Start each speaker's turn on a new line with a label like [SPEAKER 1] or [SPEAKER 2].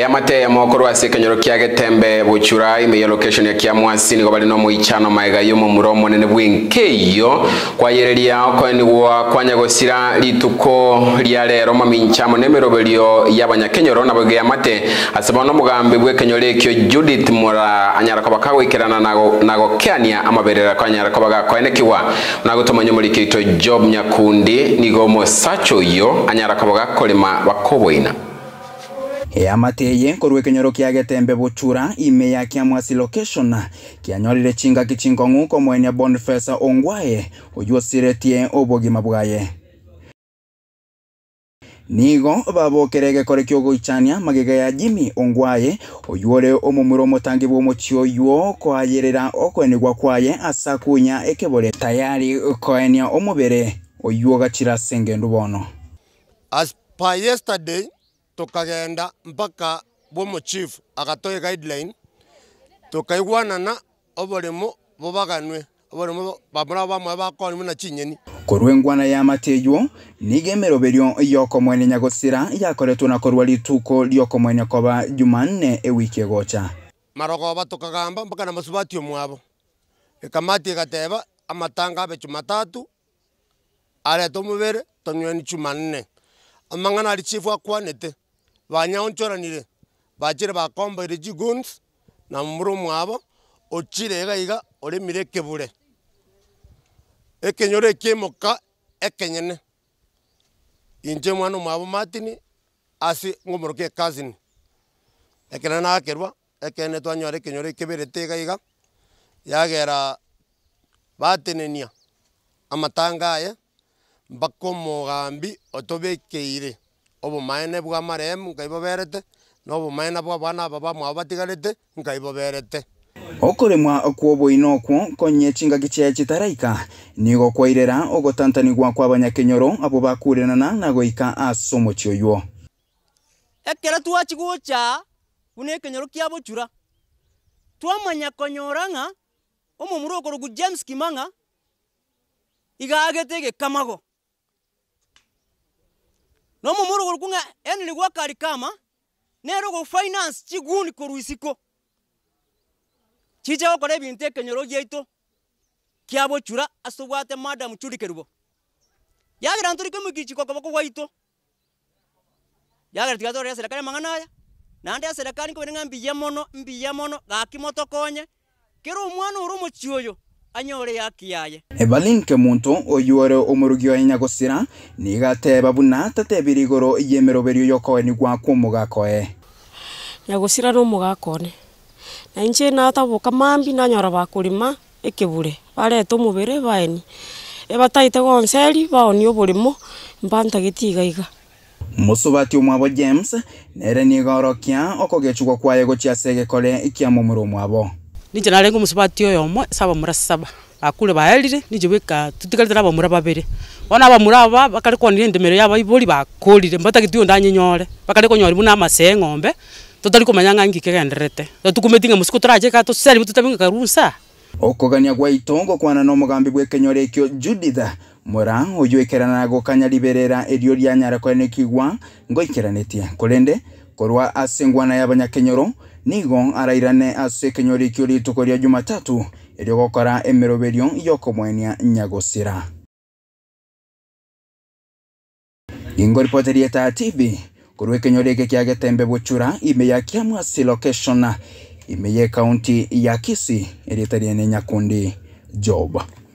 [SPEAKER 1] yamate ya moko rwasi kenyoro kia getembe buchura imeyo location ya kia mwasi nigo bali no muichano maega yo mu muromo nene bwinkeyo kwayereria ko ni wa kwanya gosira lituko lya lero maminchamo nemerobelio yabanyakenyoro nabo ge yamate asaba no mugambe bwe kenyoro ekyo Judith mura anyara ko bakagwikirana nago nago kiania amaberera ko anyara ko bagakoene kiwa nagutoma nyomurikito job nyakundi nigo mosacho yo anyara ko bagakolema bakobwina yamatiie e, korwe kinyoro kia getembe buchura ime ya kia mwasi location kianyorire chinga kichinko ng'uko mwenia bonifesa ongwae oyuosiretie obogima bwaye nigo babokere gekore kio goichania ya jimi ongwaye oyuore omomwire omotangi bwa omochio oywo kwayerera okwenigwa kwaye asa kunya ekebore tayari koenia omobere oywo gachira senge ndu bono
[SPEAKER 2] as per yesterday tukagenda mpaka bwomo chief agatoe guideline tukaigwanana oboremo bobaganwe oboremo bamura bamwe bakonimwe na chinyeni
[SPEAKER 1] korwa engwana ya mateywo niga emeroberio yokomwenya nyagosira yakoretwo na korwa rituko riokomwenya koba jumanne ewiki egocha
[SPEAKER 2] marogoba tukagamba mpaka na masubati omwabo ekamati egateba amatanga abe jumatatu arete omobere tonyweni jumanne amang'ana aria chifu akwanete banyaonchoranire bachire bakombeire chiguns na mmuro mwabo ochire iga iga oremire ekebure ekenyoro ekiemoka ekenyene inche mwana omwabo martin ase ng'omoroki ecousin ekero nakerwa ekene twanyora ekenyoro ekeberete iga iga yagera batenenia amatanga aye mpaka omogambi otobekeire obomaene bwa maremu nkaiboberete na obomaene bwa abana aba bamwabo batigarete nkaiboberete
[SPEAKER 1] okoremwa kwa oboina okwo konye chingaki chiaye chitaraika nigo kwairera ogotantani gwakwa abanyakenyoro abo bakurenana na goika ase omochio oywo
[SPEAKER 3] ekero twachigocha buna ekenyoro kia bochura twamanya konyora ng'a omomura okorogwa james kimang'a igagete egekamago no mumuru guru kunga yani ligwa kali kama nero go finance chiguni ko ruisiko chicha okore bintu ekenyoro gyaito kiabo chura asubwate madam churikerubo yagira nturike mugichiko koboko gwaito yagira tigatore serikali mangana ya nande serikali ko benga mbiya mono mbiya mono konye kero umwana uru muchioyo anyore yakiyaye
[SPEAKER 1] ebalinke muntu oyuore omorugio enya gosira nigateba buna tatebira igoro yemeroberio yokoeni gwaku omogakoe
[SPEAKER 3] nyagusira no mugakone na inche nataboka mambi nanyora bakurima ekibure bareta omobere baeni ebataite gonseri baonia oborimo mpantagete igaiga
[SPEAKER 1] mosubati omwabo james nere nigorokia okogechugwa kwaye gochiase egekore kiamomora omwabo
[SPEAKER 3] ninje narenga omusubati oyo omwe sabamura saba mura saba bakure baerire ninje bweka tutikarete na abamura babere bono abamura aba bakarekonire endemero yabo ibori bakũrire mbataki tuyo ndanyenyore bakarekonyoria buna amase eng'ombe totari komanya ng'a ngikegenderete totukumeti ng'a musiko toracheka toseri bututabi karunsa
[SPEAKER 1] okogania gwa itongo kwa na omogambi bwa ekenyoro ekio juditha mwera oywekerana gokanya liberera erio ria nyarekoenikigwa ngoikeranĩtie kũrĩ ndĩ korwa ase ngwana yabanya kenyoro nigo arairane ase ekenyoro ekio rituko ria jumatatu gokora emeroberio yokomwenia nyagosira gingo ripoteri tv tibi kenyori ekenyoro eke kiagetembe buchura ime ya kiamu ase location ime ya kaunti ya kisi erietariene
[SPEAKER 3] nyakundi joba